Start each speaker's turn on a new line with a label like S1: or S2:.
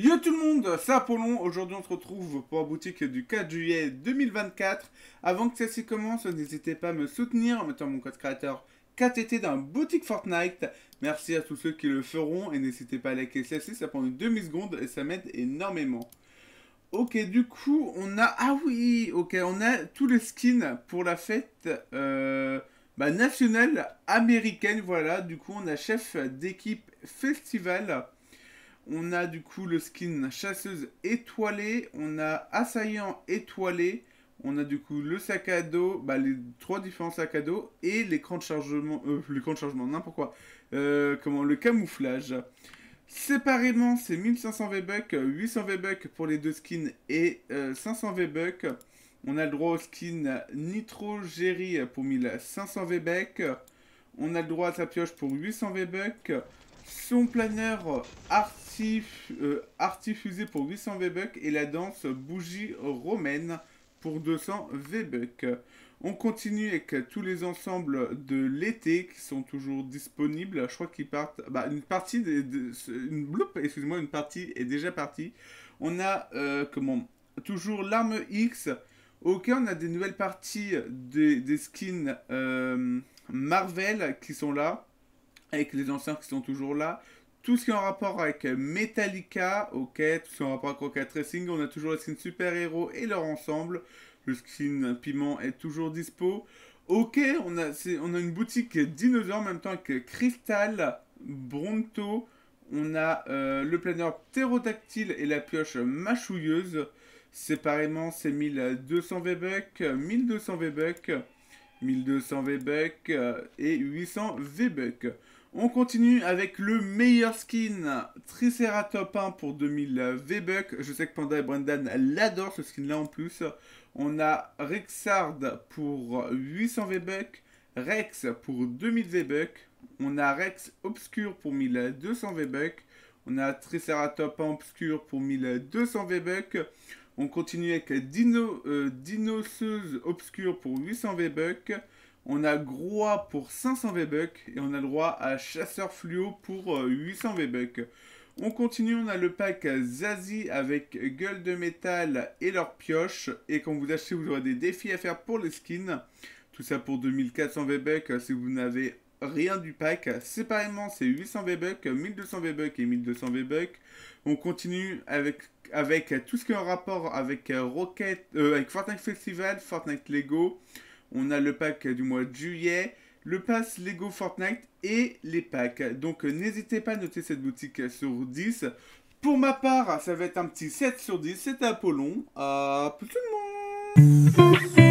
S1: Yo tout le monde, c'est Apollon. Aujourd'hui, on se retrouve pour la boutique du 4 juillet 2024. Avant que celle-ci commence, n'hésitez pas à me soutenir en mettant mon code créateur KTT dans boutique Fortnite. Merci à tous ceux qui le feront et n'hésitez pas à liker celle-ci, ça prend une demi-seconde et ça m'aide énormément. Ok, du coup, on a... Ah oui, ok, on a tous les skins pour la fête euh, bah, nationale américaine, voilà. Du coup, on a chef d'équipe festival. On a du coup le skin chasseuse étoilée. On a assaillant étoilé. On a du coup le sac à dos, bah, les trois différents sacs à dos et l'écran de chargement, euh, de chargement, n'importe quoi. Euh, comment le camouflage. Séparément, c'est 1500 V-Bucks, 800 V-Bucks pour les deux skins et 500 euh, V-Bucks. On a le droit au skin Nitrogérie pour 1500 V-Bucks. On a le droit à sa pioche pour 800 V-Bucks. Son planeur artif, euh, artifusé pour 800 V-Bucks et la danse bougie romaine pour 200 V-Bucks. On continue avec tous les ensembles de l'été qui sont toujours disponibles. Je crois qu'ils partent. Bah, une partie. De, moi une partie est déjà partie. On a. Euh, comment Toujours l'arme X. Ok, on a des nouvelles parties des, skins euh, Marvel qui sont là avec les anciens qui sont toujours là. Tout ce qui est en rapport avec Metallica, ok, tout ce qui est en rapport avec Rocket Racing, on a toujours les skin super-héros et leur ensemble. Le skin piment est toujours dispo. Ok, on a, on a une boutique dinosaure en même temps que Crystal, Bronto, on a euh, le planeur pterodactyle et la pioche Machouilleuse Séparément, c'est 1200 V-Bucks, 1200 V-Bucks. 1200 V-Bucks euh, et 800 V-Bucks. On continue avec le meilleur skin Triceratop 1 hein, pour 2000 V-Bucks. Je sais que Panda et Brendan l'adorent ce skin là en plus. On a Rexard pour 800 V-Bucks, Rex pour 2000 V-Bucks, on a Rex Obscur pour 1200 V-Bucks, on a Triceratop obscur pour 1200 V-Bucks. On continue avec Dino, euh, Obscure pour 800 V-Bucks. On a Groa pour 500 V-Bucks. Et on a le droit à Chasseur Fluo pour 800 euh, V-Bucks. On continue, on a le pack Zazie avec gueule de métal et leur pioche. Et quand vous achetez, vous aurez des défis à faire pour les skins. Tout ça pour 2400 V-Bucks si vous n'avez rien du pack. Séparément, c'est 800 V-Bucks, 1200 V-Bucks et 1200 V-Bucks. On continue avec, avec tout ce qui est en rapport avec euh, Rocket, euh, avec Fortnite Festival, Fortnite Lego. On a le pack du mois de juillet, le pass Lego Fortnite et les packs. Donc euh, n'hésitez pas à noter cette boutique sur 10. Pour ma part, ça va être un petit 7 sur 10. C'était un Polon À tout le monde